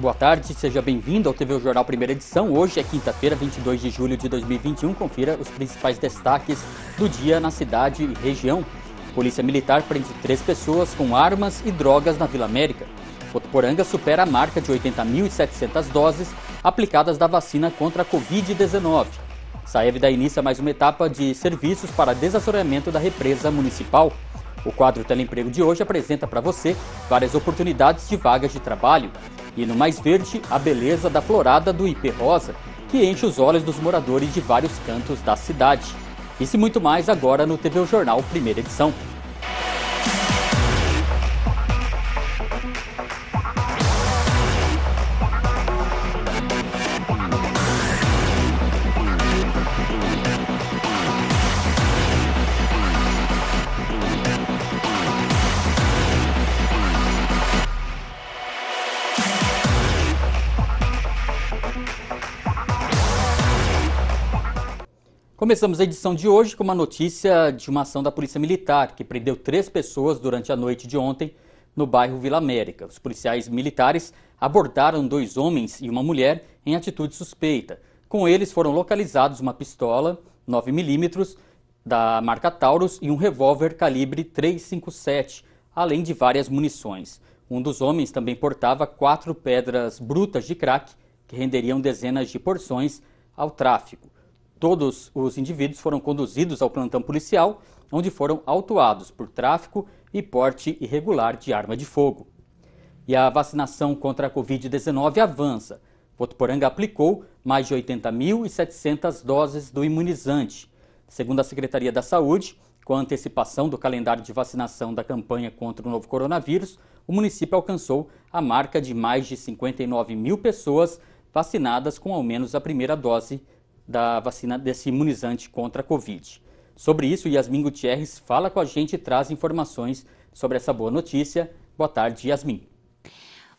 boa tarde, seja bem-vindo ao TV Jornal Primeira Edição. Hoje é quinta-feira, 22 de julho de 2021. Confira os principais destaques do dia na cidade e região. Polícia Militar prende três pessoas com armas e drogas na Vila América. Potoporanga supera a marca de 80.700 doses aplicadas da vacina contra a Covid-19. Saev da início a mais uma etapa de serviços para desassoreamento da represa municipal. O quadro Teleemprego de hoje apresenta para você várias oportunidades de vagas de trabalho. E no mais verde, a beleza da florada do Ipê Rosa, que enche os olhos dos moradores de vários cantos da cidade. Isso e muito mais agora no TV Jornal Primeira Edição. Começamos a edição de hoje com uma notícia de uma ação da Polícia Militar, que prendeu três pessoas durante a noite de ontem no bairro Vila América. Os policiais militares abordaram dois homens e uma mulher em atitude suspeita. Com eles foram localizados uma pistola 9mm da marca Taurus e um revólver calibre 357, além de várias munições. Um dos homens também portava quatro pedras brutas de crack, que renderiam dezenas de porções ao tráfico. Todos os indivíduos foram conduzidos ao plantão policial, onde foram autuados por tráfico e porte irregular de arma de fogo. E a vacinação contra a Covid-19 avança. Votuporanga aplicou mais de 80.700 doses do imunizante. Segundo a Secretaria da Saúde, com a antecipação do calendário de vacinação da campanha contra o novo coronavírus, o município alcançou a marca de mais de 59 mil pessoas vacinadas com ao menos a primeira dose da vacina desse imunizante contra a Covid. Sobre isso, Yasmin Gutierrez fala com a gente e traz informações sobre essa boa notícia. Boa tarde, Yasmin.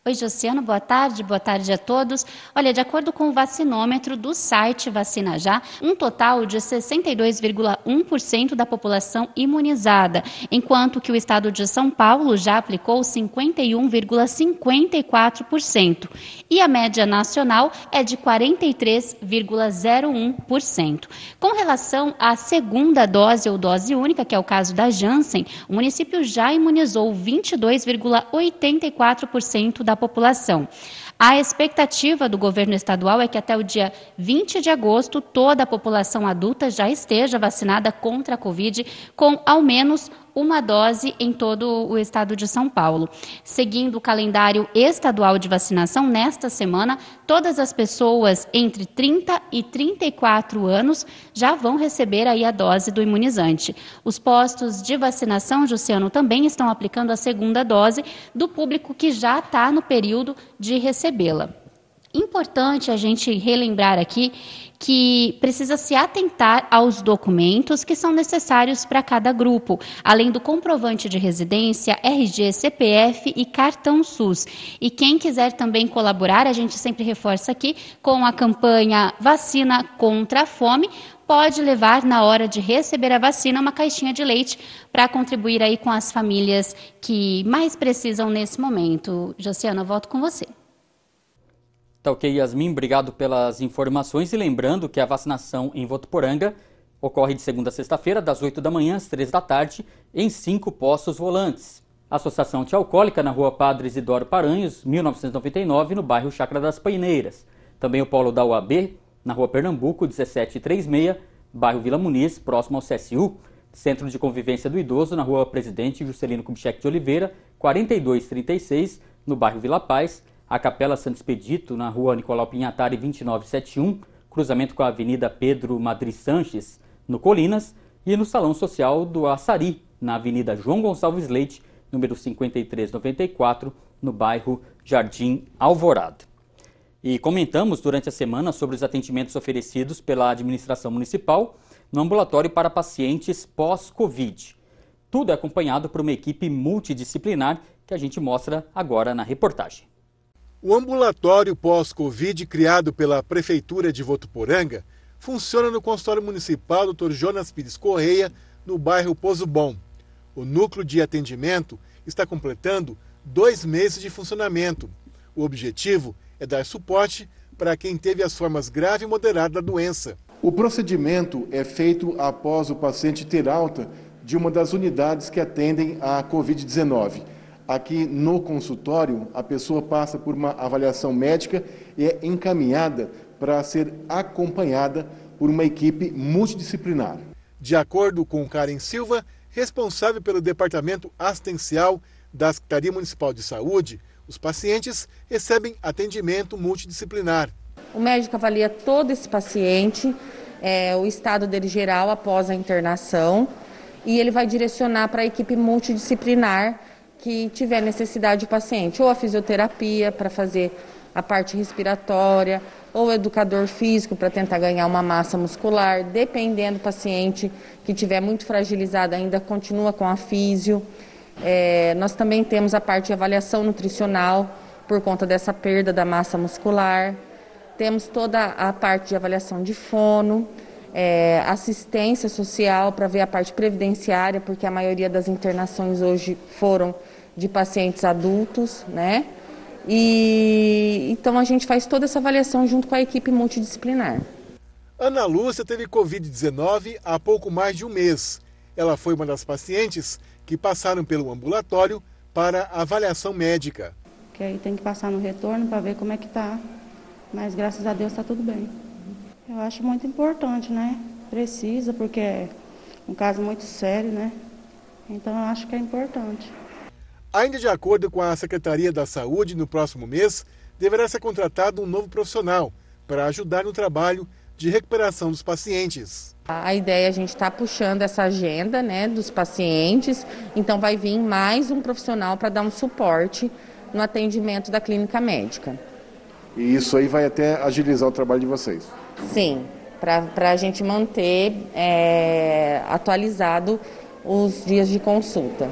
Oi, Josiano, boa tarde, boa tarde a todos. Olha, de acordo com o vacinômetro do site Vacina Já, um total de 62,1% da população imunizada, enquanto que o estado de São Paulo já aplicou 51,54%. E a média nacional é de 43,01%. Com relação à segunda dose ou dose única, que é o caso da Janssen, o município já imunizou 22,84% da da população. A expectativa do governo estadual é que até o dia 20 de agosto toda a população adulta já esteja vacinada contra a Covid com ao menos uma dose em todo o estado de São Paulo. Seguindo o calendário estadual de vacinação, nesta semana, todas as pessoas entre 30 e 34 anos já vão receber aí a dose do imunizante. Os postos de vacinação, Luciano, também estão aplicando a segunda dose do público que já está no período de recebê-la. Importante a gente relembrar aqui que precisa se atentar aos documentos que são necessários para cada grupo, além do comprovante de residência, RG, CPF e cartão SUS. E quem quiser também colaborar, a gente sempre reforça aqui com a campanha Vacina contra a Fome, pode levar na hora de receber a vacina uma caixinha de leite para contribuir aí com as famílias que mais precisam nesse momento. Josiana, eu volto com você. Tá ok, Yasmin, obrigado pelas informações. E lembrando que a vacinação em Votuporanga ocorre de segunda a sexta-feira, das 8 da manhã às 3 da tarde, em cinco postos volantes. Associação Alcoólica na rua Padre Isidoro Paranhos, 1999, no bairro Chácara das Paineiras. Também o polo da UAB, na rua Pernambuco, 1736, bairro Vila Muniz, próximo ao CSU. Centro de Convivência do Idoso, na rua Presidente Juscelino Kubitschek de Oliveira, 4236, no bairro Vila Paz a Capela Santo Expedito, na rua Nicolau Pinhatari 2971, cruzamento com a Avenida Pedro Madri Sanches, no Colinas, e no Salão Social do Açari, na Avenida João Gonçalves Leite, número 5394, no bairro Jardim Alvorada. E comentamos durante a semana sobre os atendimentos oferecidos pela administração municipal no ambulatório para pacientes pós-Covid. Tudo é acompanhado por uma equipe multidisciplinar que a gente mostra agora na reportagem. O ambulatório pós-Covid criado pela Prefeitura de Votuporanga funciona no consultório municipal Dr. Jonas Pires Correia, no bairro Pozo Bom. O núcleo de atendimento está completando dois meses de funcionamento. O objetivo é dar suporte para quem teve as formas grave e moderada da doença. O procedimento é feito após o paciente ter alta de uma das unidades que atendem à Covid-19. Aqui no consultório, a pessoa passa por uma avaliação médica e é encaminhada para ser acompanhada por uma equipe multidisciplinar. De acordo com Karen Silva, responsável pelo Departamento Assistencial da Secretaria Municipal de Saúde, os pacientes recebem atendimento multidisciplinar. O médico avalia todo esse paciente, é, o estado dele geral após a internação, e ele vai direcionar para a equipe multidisciplinar que tiver necessidade o paciente, ou a fisioterapia para fazer a parte respiratória, ou o educador físico para tentar ganhar uma massa muscular, dependendo do paciente que tiver muito fragilizado ainda continua com a físio. É, nós também temos a parte de avaliação nutricional por conta dessa perda da massa muscular. Temos toda a parte de avaliação de fono, é, assistência social para ver a parte previdenciária, porque a maioria das internações hoje foram de pacientes adultos, né? E então a gente faz toda essa avaliação junto com a equipe multidisciplinar. Ana Lúcia teve Covid-19 há pouco mais de um mês. Ela foi uma das pacientes que passaram pelo ambulatório para avaliação médica. Que aí tem que passar no retorno para ver como é que tá. Mas graças a Deus está tudo bem. Eu acho muito importante, né? Precisa, porque é um caso muito sério, né? Então eu acho que é importante. Ainda de acordo com a Secretaria da Saúde, no próximo mês deverá ser contratado um novo profissional para ajudar no trabalho de recuperação dos pacientes. A ideia é a gente está puxando essa agenda né, dos pacientes, então vai vir mais um profissional para dar um suporte no atendimento da clínica médica. E isso aí vai até agilizar o trabalho de vocês? Sim, para a gente manter é, atualizado os dias de consulta.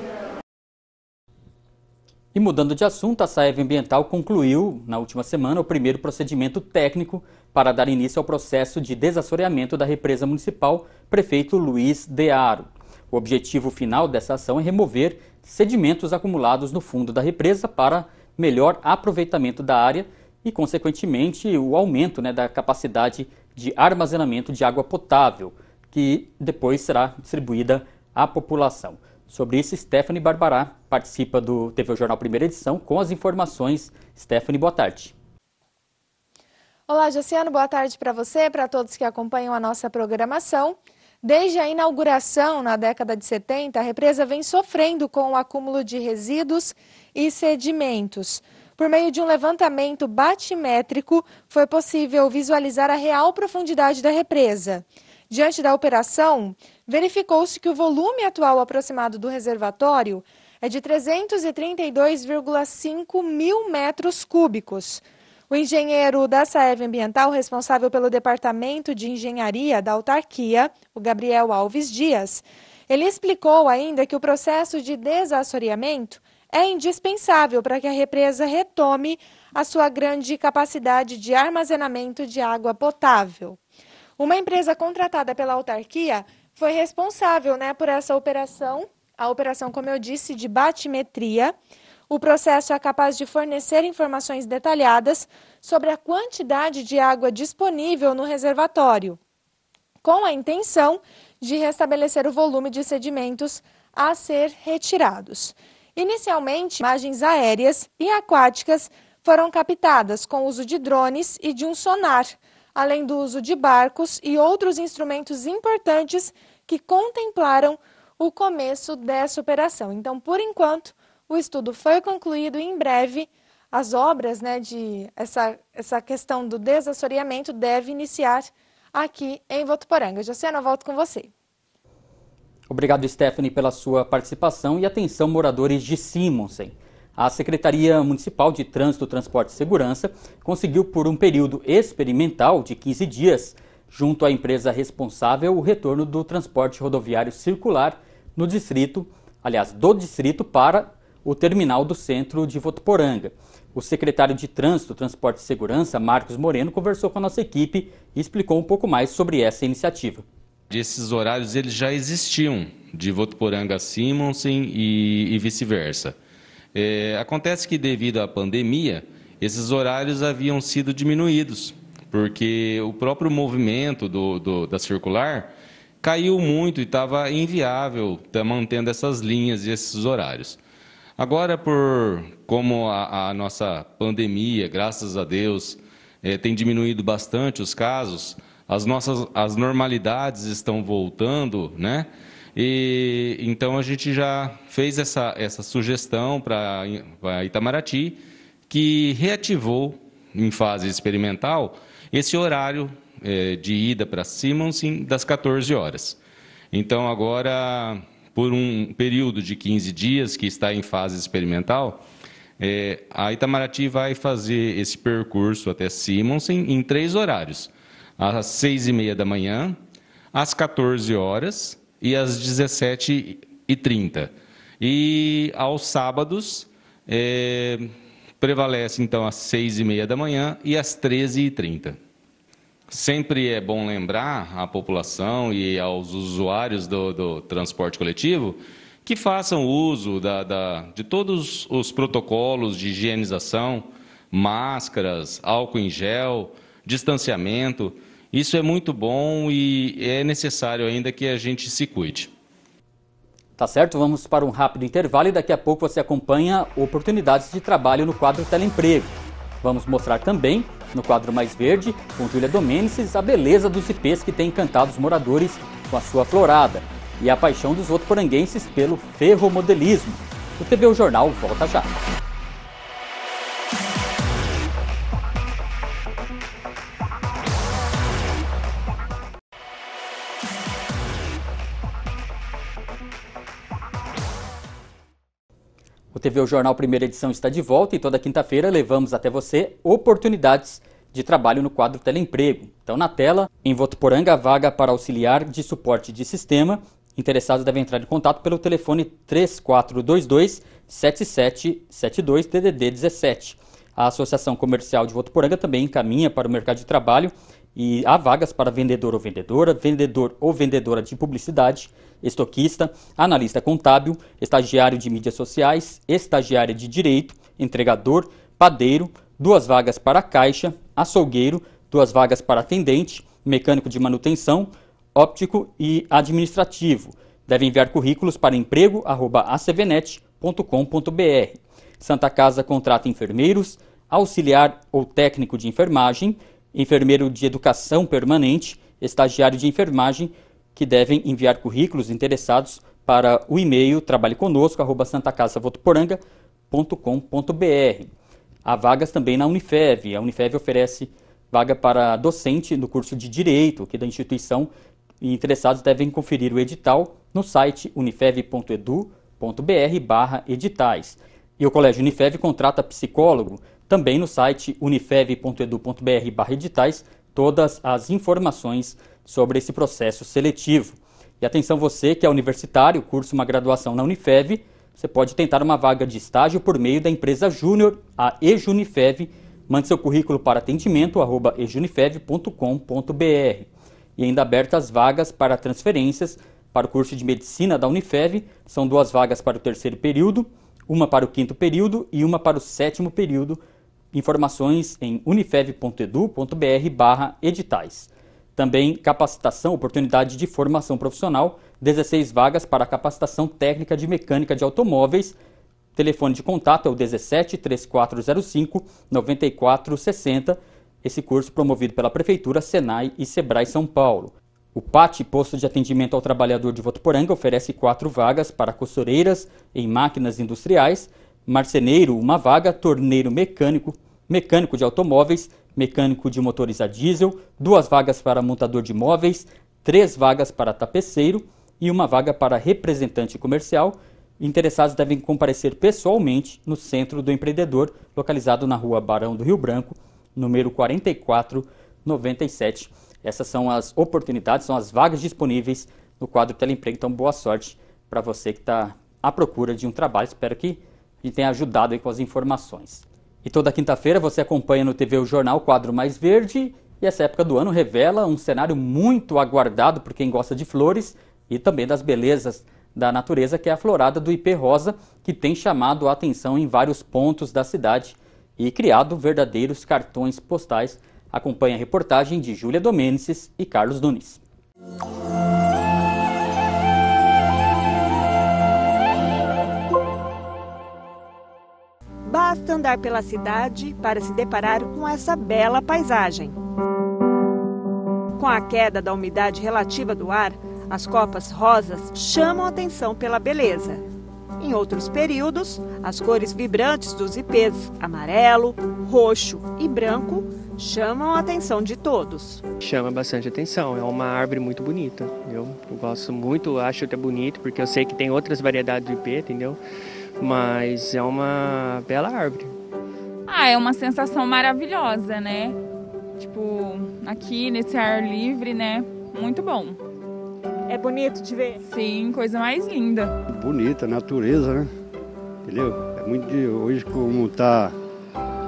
E mudando de assunto, a Saev Ambiental concluiu, na última semana, o primeiro procedimento técnico para dar início ao processo de desassoreamento da represa municipal prefeito Luiz De Aro. O objetivo final dessa ação é remover sedimentos acumulados no fundo da represa para melhor aproveitamento da área e, consequentemente, o aumento né, da capacidade de armazenamento de água potável, que depois será distribuída à população. Sobre isso, Stephanie Barbará participa do TV Jornal Primeira Edição com as informações. Stephanie, boa tarde. Olá, Josiano, boa tarde para você, para todos que acompanham a nossa programação. Desde a inauguração na década de 70, a represa vem sofrendo com o acúmulo de resíduos e sedimentos. Por meio de um levantamento batimétrico, foi possível visualizar a real profundidade da represa. Diante da operação, verificou-se que o volume atual aproximado do reservatório é de 332,5 mil metros cúbicos. O engenheiro da Saev Ambiental, responsável pelo Departamento de Engenharia da autarquia, o Gabriel Alves Dias, ele explicou ainda que o processo de desassoreamento é indispensável para que a represa retome a sua grande capacidade de armazenamento de água potável. Uma empresa contratada pela autarquia foi responsável né, por essa operação, a operação, como eu disse, de batimetria. O processo é capaz de fornecer informações detalhadas sobre a quantidade de água disponível no reservatório, com a intenção de restabelecer o volume de sedimentos a ser retirados. Inicialmente, imagens aéreas e aquáticas foram captadas com o uso de drones e de um sonar além do uso de barcos e outros instrumentos importantes que contemplaram o começo dessa operação. Então, por enquanto, o estudo foi concluído e em breve as obras né, de essa, essa questão do desassoreamento deve iniciar aqui em Votuporanga. Josiana, eu volto com você. Obrigado, Stephanie, pela sua participação e atenção, moradores de Simonsen a Secretaria Municipal de Trânsito, Transporte e Segurança conseguiu, por um período experimental de 15 dias, junto à empresa responsável, o retorno do transporte rodoviário circular no distrito, aliás, do distrito para o terminal do centro de Votuporanga. O secretário de Trânsito, Transporte e Segurança, Marcos Moreno, conversou com a nossa equipe e explicou um pouco mais sobre essa iniciativa. Esses horários eles já existiam de Votuporanga a Simonsen e, e vice-versa. É, acontece que, devido à pandemia, esses horários haviam sido diminuídos, porque o próprio movimento do, do, da circular caiu muito e estava inviável tá mantendo essas linhas e esses horários. Agora, por como a, a nossa pandemia, graças a Deus, é, tem diminuído bastante os casos, as nossas as normalidades estão voltando, né? E, então a gente já fez essa, essa sugestão para Itamaraty, que reativou em fase experimental esse horário é, de ida para Simonsen das 14 horas. Então agora, por um período de 15 dias que está em fase experimental, é, a Itamaraty vai fazer esse percurso até Simonsen em três horários. Às seis e meia da manhã, às 14 horas e às 17h30. E aos sábados, é, prevalece então às 6h30 da manhã e às 13h30. Sempre é bom lembrar à população e aos usuários do, do transporte coletivo que façam uso da, da, de todos os protocolos de higienização, máscaras, álcool em gel, distanciamento isso é muito bom e é necessário ainda que a gente se cuide. Tá certo? Vamos para um rápido intervalo e daqui a pouco você acompanha oportunidades de trabalho no quadro Teleemprego. Vamos mostrar também, no quadro Mais Verde, com Júlia Domênices, a beleza dos ipês que tem encantado os moradores com a sua florada e a paixão dos votoporanguenses pelo ferromodelismo. O TV o Jornal volta já. O TV o Jornal Primeira Edição está de volta e toda quinta-feira levamos até você oportunidades de trabalho no quadro Teleemprego. Então, na tela, em Votuporanga, vaga para auxiliar de suporte de sistema. Interessados devem entrar em contato pelo telefone 3422 7772 DDD 17. A Associação Comercial de Votuporanga também encaminha para o mercado de trabalho e há vagas para vendedor ou vendedora, vendedor ou vendedora de publicidade, estoquista, analista contábil, estagiário de mídias sociais, estagiária de direito, entregador, padeiro, duas vagas para caixa, açougueiro, duas vagas para atendente, mecânico de manutenção, óptico e administrativo. Deve enviar currículos para emprego@acvnet.com.br. Santa Casa contrata enfermeiros, auxiliar ou técnico de enfermagem, enfermeiro de educação permanente, estagiário de enfermagem, que devem enviar currículos interessados para o e-mail trabalheconosco.com.br. Há vagas também na Unifev. A Unifev oferece vaga para docente no curso de direito aqui da instituição e interessados devem conferir o edital no site unifev.edu.br/editais. E o Colégio Unifev contrata psicólogo também no site unifev.edu.br editais todas as informações sobre esse processo seletivo. E atenção você que é universitário, curso uma graduação na Unifev, você pode tentar uma vaga de estágio por meio da empresa Júnior, a Ejunifev. Mande seu currículo para atendimento atendimento@ejunifev.com.br. E ainda abertas vagas para transferências para o curso de medicina da Unifev, são duas vagas para o terceiro período, uma para o quinto período e uma para o sétimo período informações em unifev.edu.br editais. Também capacitação, oportunidade de formação profissional, 16 vagas para capacitação técnica de mecânica de automóveis. Telefone de contato é o 17 3405 9460. Esse curso promovido pela Prefeitura, Senai e Sebrae São Paulo. O PAT, Posto de Atendimento ao Trabalhador de Votuporanga, oferece quatro vagas para costureiras em máquinas industriais marceneiro, uma vaga, torneiro mecânico, mecânico de automóveis, mecânico de motores a diesel, duas vagas para montador de móveis, três vagas para tapeceiro e uma vaga para representante comercial. Interessados devem comparecer pessoalmente no Centro do Empreendedor, localizado na Rua Barão do Rio Branco, número 4497. Essas são as oportunidades, são as vagas disponíveis no quadro Teleemprego. Então, boa sorte para você que está à procura de um trabalho. Espero que e tem ajudado com as informações. E toda quinta-feira você acompanha no TV o Jornal Quadro Mais Verde e essa época do ano revela um cenário muito aguardado por quem gosta de flores e também das belezas da natureza, que é a florada do IP Rosa, que tem chamado a atenção em vários pontos da cidade e criado verdadeiros cartões postais. Acompanhe a reportagem de Júlia Domênices e Carlos Nunes. Basta andar pela cidade para se deparar com essa bela paisagem. Com a queda da umidade relativa do ar, as copas rosas chamam atenção pela beleza. Em outros períodos, as cores vibrantes dos ipês amarelo, roxo e branco chamam a atenção de todos. Chama bastante atenção, é uma árvore muito bonita. Entendeu? Eu gosto muito, acho que é bonito, porque eu sei que tem outras variedades de ipê, entendeu? mas é uma bela árvore. Ah, é uma sensação maravilhosa, né? Tipo, aqui nesse ar livre, né? Muito bom. É bonito de ver? Sim, coisa mais linda. Bonita, natureza, né? Entendeu? É muito de hoje como tá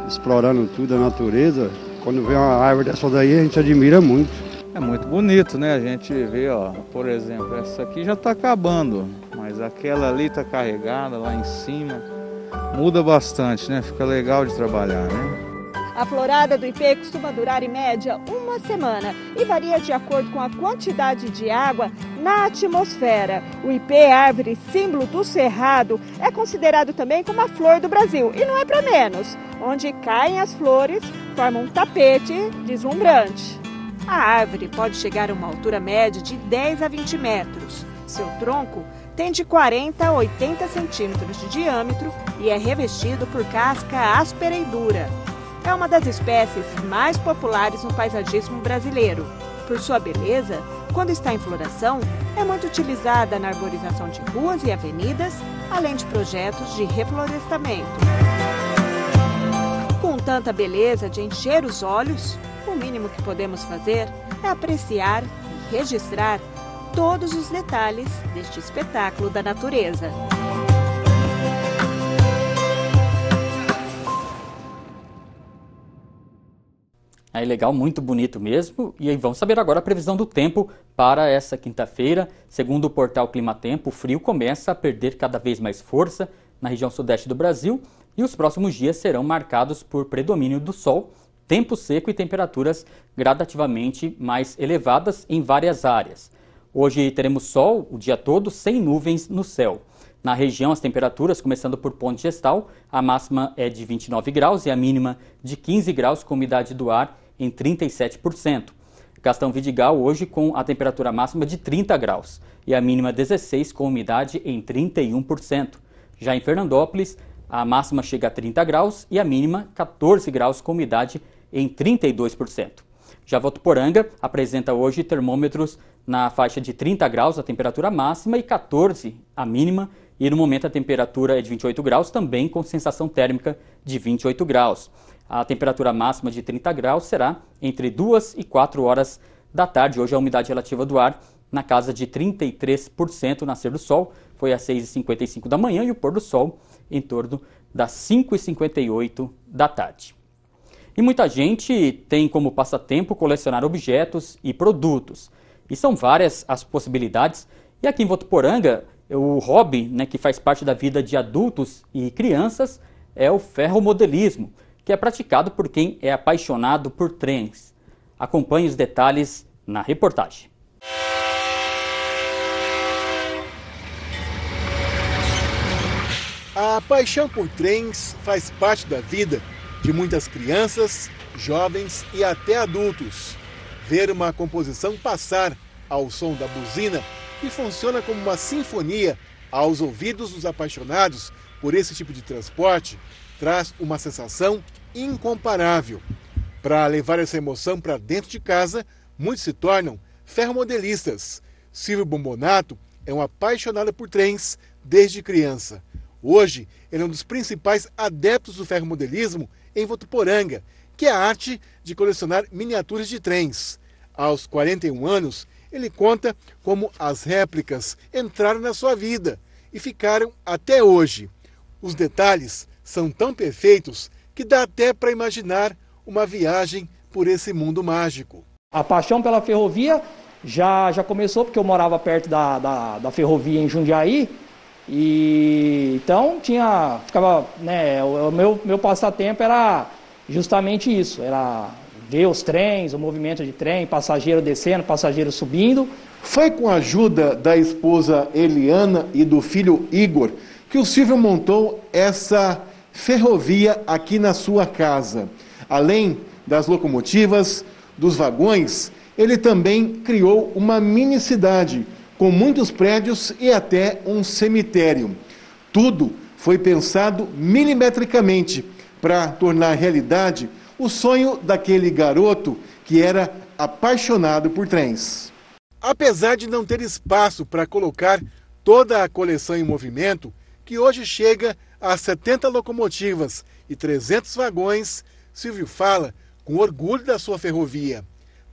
explorando tudo a natureza, quando vê uma árvore dessa daí, a gente admira muito. É muito bonito, né? A gente vê, ó, por exemplo, essa aqui já está acabando mas aquela ali está carregada lá em cima. Muda bastante, né? Fica legal de trabalhar, né? A florada do IP costuma durar em média uma semana e varia de acordo com a quantidade de água na atmosfera. O IP, é árvore símbolo do cerrado, é considerado também como a flor do Brasil e não é para menos. Onde caem as flores, forma um tapete deslumbrante. A árvore pode chegar a uma altura média de 10 a 20 metros. Seu tronco tem de 40 a 80 centímetros de diâmetro e é revestido por casca áspera e dura. É uma das espécies mais populares no paisagismo brasileiro. Por sua beleza, quando está em floração, é muito utilizada na arborização de ruas e avenidas, além de projetos de reflorestamento. Com tanta beleza de encher os olhos, o mínimo que podemos fazer é apreciar e registrar todos os detalhes deste espetáculo da natureza. Aí é legal, muito bonito mesmo. E aí vamos saber agora a previsão do tempo para essa quinta-feira. Segundo o portal Climatempo, o frio começa a perder cada vez mais força na região sudeste do Brasil e os próximos dias serão marcados por predomínio do sol, tempo seco e temperaturas gradativamente mais elevadas em várias áreas. Hoje teremos sol o dia todo, sem nuvens no céu. Na região, as temperaturas, começando por Ponte Gestal, a máxima é de 29 graus e a mínima de 15 graus, com umidade do ar em 37%. Gastão Vidigal hoje com a temperatura máxima de 30 graus e a mínima 16, com umidade em 31%. Já em Fernandópolis, a máxima chega a 30 graus e a mínima 14 graus, com umidade em 32%. Javotoporanga apresenta hoje termômetros na faixa de 30 graus, a temperatura máxima, e 14 a mínima, e no momento a temperatura é de 28 graus, também com sensação térmica de 28 graus. A temperatura máxima de 30 graus será entre 2 e 4 horas da tarde. Hoje a umidade relativa do ar na casa de 33%. Nascer do sol foi às 6h55 da manhã e o pôr do sol em torno das 5h58 da tarde. E muita gente tem como passatempo colecionar objetos e produtos. E são várias as possibilidades. E aqui em Votuporanga, é o hobby né, que faz parte da vida de adultos e crianças é o ferromodelismo, que é praticado por quem é apaixonado por trens. Acompanhe os detalhes na reportagem. A paixão por trens faz parte da vida de muitas crianças, jovens e até adultos. Ver uma composição passar ao som da buzina, que funciona como uma sinfonia aos ouvidos dos apaixonados por esse tipo de transporte, traz uma sensação incomparável. Para levar essa emoção para dentro de casa, muitos se tornam ferromodelistas. Silvio Bombonato é um apaixonado por trens desde criança. Hoje, ele é um dos principais adeptos do ferromodelismo em Votuporanga, que é a arte de colecionar miniaturas de trens. Aos 41 anos, ele conta como as réplicas entraram na sua vida e ficaram até hoje. Os detalhes são tão perfeitos que dá até para imaginar uma viagem por esse mundo mágico. A paixão pela ferrovia já, já começou porque eu morava perto da, da, da ferrovia em Jundiaí e então tinha, ficava, né, o, meu, meu passatempo era justamente isso, era ver os trens, o movimento de trem, passageiro descendo, passageiro subindo. Foi com a ajuda da esposa Eliana e do filho Igor que o Silvio montou essa ferrovia aqui na sua casa. Além das locomotivas, dos vagões, ele também criou uma mini cidade com muitos prédios e até um cemitério. Tudo foi pensado milimetricamente para tornar realidade o sonho daquele garoto que era apaixonado por trens. Apesar de não ter espaço para colocar toda a coleção em movimento, que hoje chega a 70 locomotivas e 300 vagões, Silvio fala com orgulho da sua ferrovia.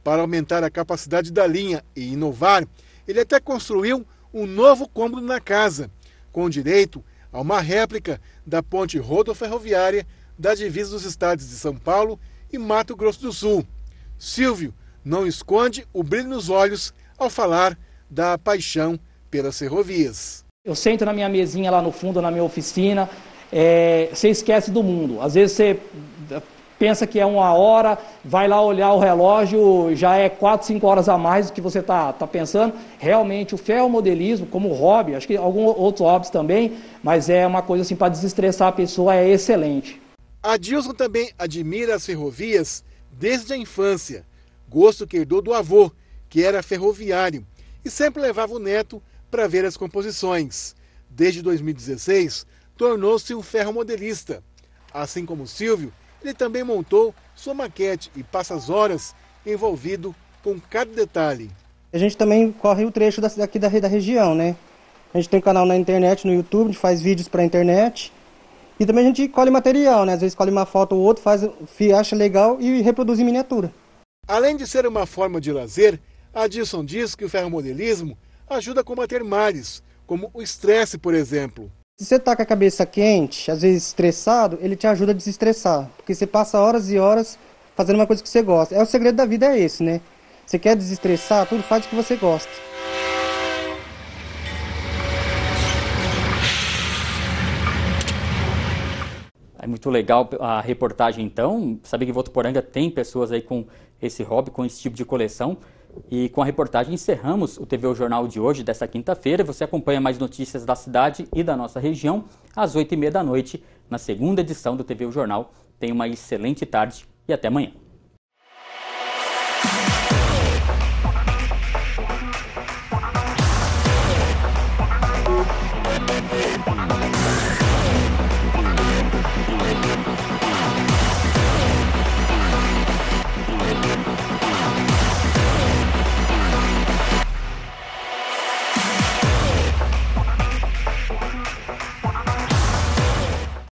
Para aumentar a capacidade da linha e inovar, ele até construiu um novo cômodo na casa, com direito a uma réplica da ponte rodoferroviária da divisa dos estados de São Paulo e Mato Grosso do Sul. Silvio não esconde o brilho nos olhos ao falar da paixão pelas ferrovias. Eu sento na minha mesinha lá no fundo, na minha oficina, é, você esquece do mundo. Às vezes você pensa que é uma hora, vai lá olhar o relógio, já é 4, 5 horas a mais do que você está tá pensando. Realmente, o ferromodelismo, é como hobby, acho que alguns outros hobbies também, mas é uma coisa assim para desestressar a pessoa, é excelente. Dilson também admira as ferrovias desde a infância, gosto que herdou do avô, que era ferroviário, e sempre levava o neto para ver as composições. Desde 2016, tornou-se um ferromodelista. Assim como Silvio, ele também montou sua maquete e passa as horas envolvido com cada detalhe. A gente também corre o trecho daqui da, região, né? A gente tem um canal na internet, no YouTube, a gente faz vídeos para a internet. E também a gente colhe material, né? Às vezes colhe uma foto ou outra, faz, acha legal e reproduz em miniatura. Além de ser uma forma de lazer, Adilson diz que o ferromodelismo ajuda a combater males, como o estresse, por exemplo. Se você tá com a cabeça quente, às vezes estressado, ele te ajuda a desestressar. Porque você passa horas e horas fazendo uma coisa que você gosta. É o segredo da vida é esse, né? Você quer desestressar, tudo faz o que você gosta. É muito legal a reportagem então. Sabia que Votuporanga tem pessoas aí com esse hobby, com esse tipo de coleção. E com a reportagem encerramos o TV o Jornal de hoje, desta quinta-feira. Você acompanha mais notícias da cidade e da nossa região às 8h30 da noite, na segunda edição do TV o Jornal. Tenha uma excelente tarde e até amanhã.